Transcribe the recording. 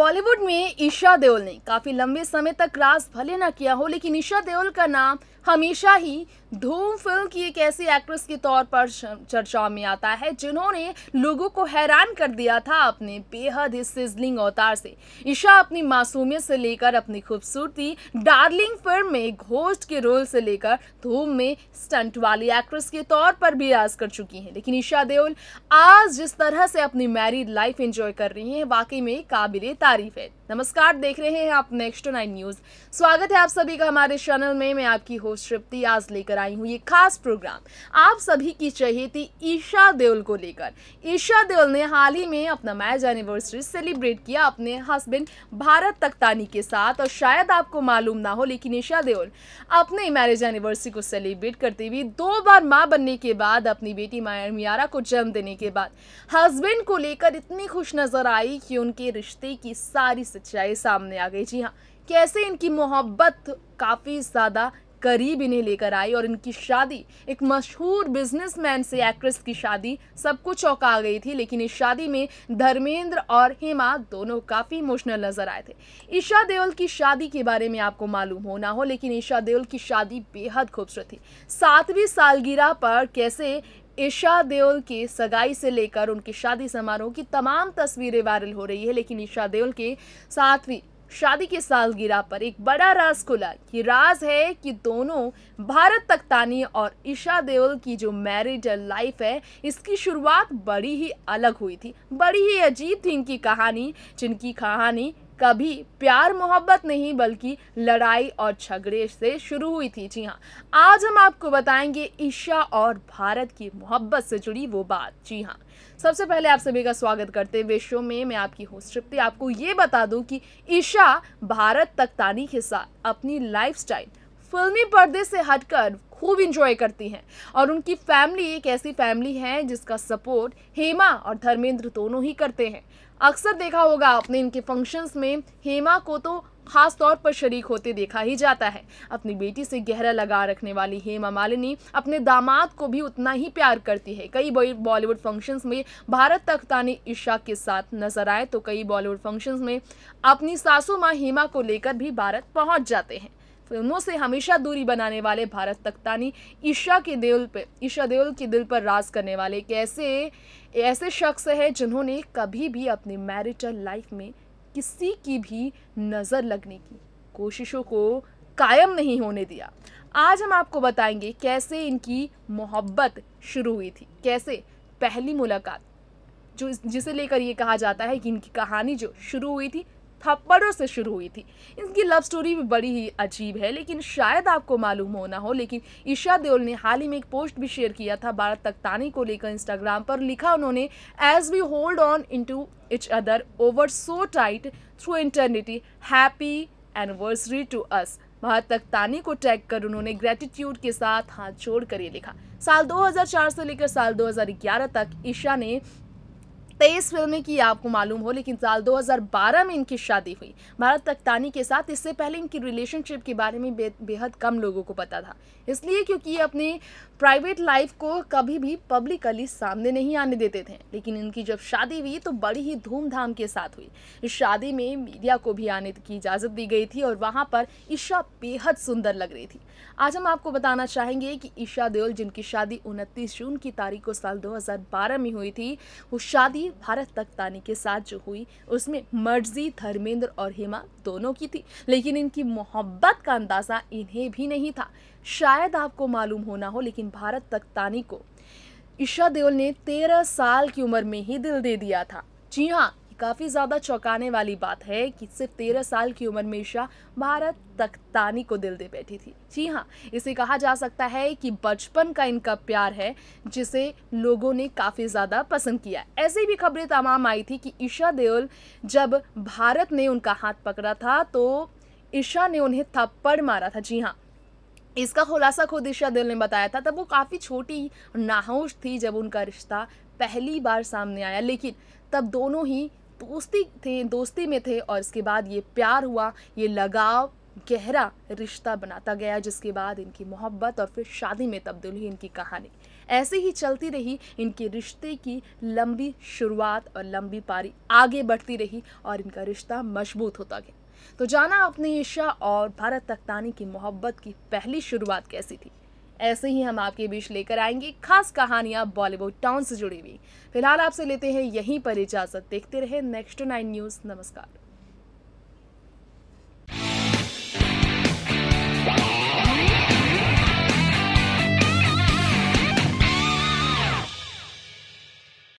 बॉलीवुड में ईशा देओल ने काफी लंबे समय तक राज भले ना किया हो लेकिन ईशा देओल का नाम हमेशा ही धूम फिल्म की एक ऐसी एक्ट्रेस के तौर पर चर्चा में आता है जिन्होंने लोगों को हैरान कर दिया था अपने बेहद ही सिजलिंग अवतार से ईशा अपनी मासूमियत से लेकर अपनी खूबसूरती डार्लिंग फिल्म में घोष्ट के रोल से लेकर धूम में स्टंट वाली एक्ट्रेस के तौर पर भी राज कर चुकी हैं लेकिन ईशा देओल आज जिस तरह से अपनी मैरिड लाइफ एंजॉय कर रही हैं वाकई में काबिल तारीफ है नमस्कार देख रहे हैं आप नेक्स्ट नाइन न्यूज स्वागत है आप सभी का हमारे चैनल में मैं आपकी होस्ट तृप्ति आज लेकर आई हूँ ये खास प्रोग्राम आप सभी की थी ईशा देओल को लेकर ईशा देओल ने हाल ही में अपना मैरिज एनिवर्सरी सेलिब्रेट किया अपने हस्बैंड भारत तख्तानी के साथ और शायद आपको मालूम ना हो लेकिन ईशा देओल अपने मैरिज एनिवर्सरी को सेलिब्रेट करते हुए दो बार माँ बनने के बाद अपनी बेटी मियारा को जन्म देने के बाद हस्बैंड को लेकर इतनी खुश नजर आई कि उनके रिश्ते की सारी सच्चाई सामने आ गई जी हाँ कैसे इनकी मोहब्बत काफ़ी ज़्यादा करीब इन्हें लेकर आई और इनकी शादी एक मशहूर बिजनेसमैन से एक्ट्रेस की शादी सब कुछ चौंका गई थी लेकिन इस शादी में धर्मेंद्र और हेमा दोनों काफ़ी इमोशनल नज़र आए थे ईशा देओल की शादी के बारे में आपको मालूम हो ना हो लेकिन ईशा देओल की शादी बेहद खूबसूरत थी सातवीं सालगिरह पर कैसे ईशा देओल के सगाई से लेकर उनकी शादी समारोह की तमाम तस्वीरें वायरल हो रही है लेकिन ईशा देओल के सातवीं शादी के सालगिरह पर एक बड़ा राज खुला कि राज है कि दोनों भारत तख्तानी और ईशा देओल की जो मैरिड लाइफ है इसकी शुरुआत बड़ी ही अलग हुई थी बड़ी ही अजीब थी इनकी कहानी जिनकी कहानी कभी प्यार मोहब्बत नहीं बल्कि लड़ाई और झगड़े से शुरू हुई थी जी हाँ आज हम आपको बताएंगे ईशा और भारत की मोहब्बत से जुड़ी वो बात जी हाँ सबसे पहले आप सभी का स्वागत करते हुए शो में मैं आपकी होस्ट तृप्ति आपको ये बता दूं कि ईशा भारत तख्तानी के साथ अपनी लाइफस्टाइल फिल्मी पर्दे से हटकर खूब इंजॉय करती हैं और उनकी फैमिली एक ऐसी फैमिली है जिसका सपोर्ट हेमा और धर्मेंद्र दोनों ही करते हैं अक्सर देखा होगा आपने इनके फंक्शंस में हेमा को तो खास तौर पर शरीक होते देखा ही जाता है अपनी बेटी से गहरा लगा रखने वाली हेमा मालिनी अपने दामाद को भी उतना ही प्यार करती है कई बॉलीवुड फंक्शंस में भारत तख्तानी ईशा के साथ नजर आए तो कई बॉलीवुड फंक्शंस में अपनी सासू माँ हेमा को लेकर भी भारत पहुँच जाते हैं फिल्मों से हमेशा दूरी बनाने वाले भारत तख्तानी ईशा के दिल पे ईशा देवल के दिल पर राज करने वाले एक ऐसे ऐसे शख्स है जिन्होंने कभी भी अपने मैरिटल लाइफ में किसी की भी नज़र लगने की कोशिशों को कायम नहीं होने दिया आज हम आपको बताएंगे कैसे इनकी मोहब्बत शुरू हुई थी कैसे पहली मुलाकात जो जिसे लेकर ये कहा जाता है कि इनकी कहानी जो शुरू हुई थी थप्पड़ों से शुरू हुई थी इनकी लव स्टोरी भी बड़ी ही अजीब है लेकिन शायद आपको मालूम होना हो लेकिन ईशा देओल ने हाल ही में एक पोस्ट भी शेयर किया था भारत तख्तानी को लेकर इंस्टाग्राम पर लिखा उन्होंने as we hold on in to each other over so tight through eternity happy anniversary to us Bharat Takhtani को टैग कर उन्होंने ग्रेटिट्यूड के साथ हाथ जोड़ कर ये लिखा साल 2004 से लेकर साल 2011 तक ईशा ने तेईस फिल्में की आपको मालूम हो लेकिन साल 2012 में इनकी शादी हुई भारत तख्तानी के साथ इससे पहले इनकी रिलेशनशिप के बारे में बेहद कम लोगों को पता था इसलिए क्योंकि ये अपनी प्राइवेट लाइफ को कभी भी पब्लिकली सामने नहीं आने देते थे लेकिन इनकी जब शादी हुई तो बड़ी ही धूमधाम के साथ हुई इस शादी में मीडिया को भी आने की इजाज़त दी गई थी और वहाँ पर ईशा बेहद सुंदर लग रही थी आज हम आपको बताना चाहेंगे कि ईशा देओल जिनकी शादी उनतीस जून की तारीख को साल 2012 में हुई थी वो शादी भारत तक तानी के साथ जो हुई उसमें मर्जी धर्मेंद्र और हेमा दोनों की थी लेकिन इनकी मोहब्बत का अंदाज़ा इन्हें भी नहीं था शायद आपको मालूम होना हो लेकिन भारत तख्तानी को ईशा देओल ने तेरह साल की उम्र में ही दिल दे दिया था जी हाँ काफ़ी ज़्यादा चौंकाने वाली बात है कि सिर्फ तेरह साल की उम्र में ईशा भारत तख्तानी को दिल दे बैठी थी जी हाँ इसे कहा जा सकता है कि बचपन का इनका प्यार है जिसे लोगों ने काफ़ी ज़्यादा पसंद किया ऐसी भी खबरें तमाम आई थी कि ईशा देओल जब भारत ने उनका हाथ पकड़ा था तो ईशा ने उन्हें थप्पड़ मारा था जी हाँ इसका खुलासा खुद ईशा देओल ने बताया था तब वो काफ़ी छोटी नाहौश थी जब उनका रिश्ता पहली बार सामने आया लेकिन तब दोनों ही दोस्ती थे दोस्ती में थे और इसके बाद ये प्यार हुआ ये लगाव गहरा रिश्ता बनाता गया जिसके बाद इनकी मोहब्बत और फिर शादी में तब्दील हुई इनकी कहानी ऐसे ही चलती रही इनके रिश्ते की लंबी शुरुआत और लंबी पारी आगे बढ़ती रही और इनका रिश्ता मजबूत होता गया तो जाना अपनी ईशा और भारत तख्तानी की मोहब्बत की पहली शुरुआत कैसी थी ऐसे ही हम आपके बीच लेकर आएंगे खास कहानियां बॉलीवुड टाउन से जुड़ी हुई फिलहाल आपसे लेते हैं यहीं पर इजाज़त देखते रहे नेक्स्ट नाइन न्यूज़ नमस्कार